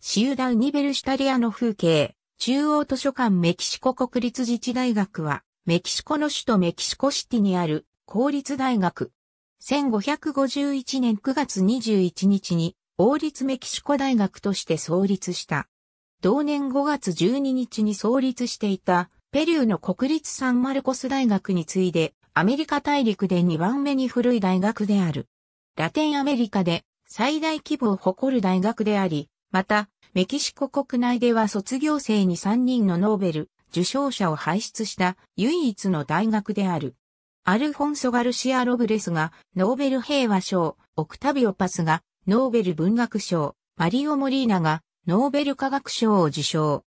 シウダウニベルシタリアの風景、中央図書館メキシコ国立自治大学は、メキシコの首都メキシコシティにある公立大学。1551年9月21日に、王立メキシコ大学として創立した。同年5月12日に創立していた、ペリューの国立サンマルコス大学に次いで、アメリカ大陸で2番目に古い大学である。ラテンアメリカで最大規模を誇る大学であり、また、メキシコ国内では卒業生に3人のノーベル受賞者を輩出した唯一の大学である。アルフォンソ・ガルシア・ロブレスがノーベル平和賞、オクタビオ・パスがノーベル文学賞、マリオ・モリーナがノーベル科学賞を受賞。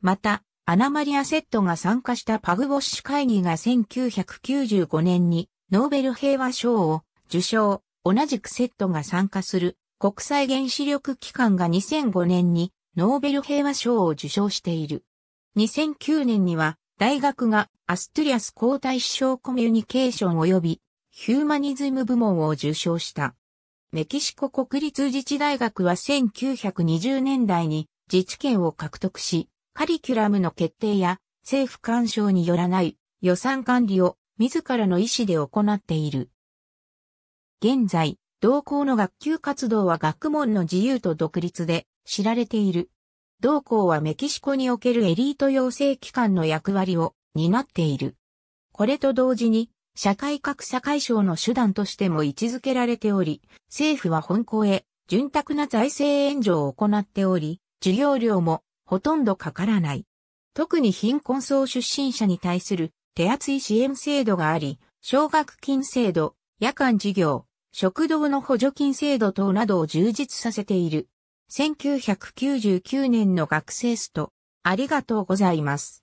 また、アナマリア・セットが参加したパグボッシュ会議が1995年にノーベル平和賞を受賞、同じくセットが参加する国際原子力機関が2005年にノーベル平和賞を受賞している。2009年には大学がアストリアス皇太子賞コミュニケーション及びヒューマニズム部門を受賞した。メキシコ国立自治大学は1920年代に自治権を獲得し、カリキュラムの決定や政府干渉によらない予算管理を自らの意思で行っている。現在、同校の学級活動は学問の自由と独立で知られている。同校はメキシコにおけるエリート養成機関の役割を担っている。これと同時に、社会格差解消の手段としても位置づけられており、政府は本校へ潤沢な財政援助を行っており、授業料もほとんどかからない。特に貧困層出身者に対する手厚い支援制度があり、奨学金制度、夜間授業、食堂の補助金制度等などを充実させている。1999年の学生スト、ありがとうございます。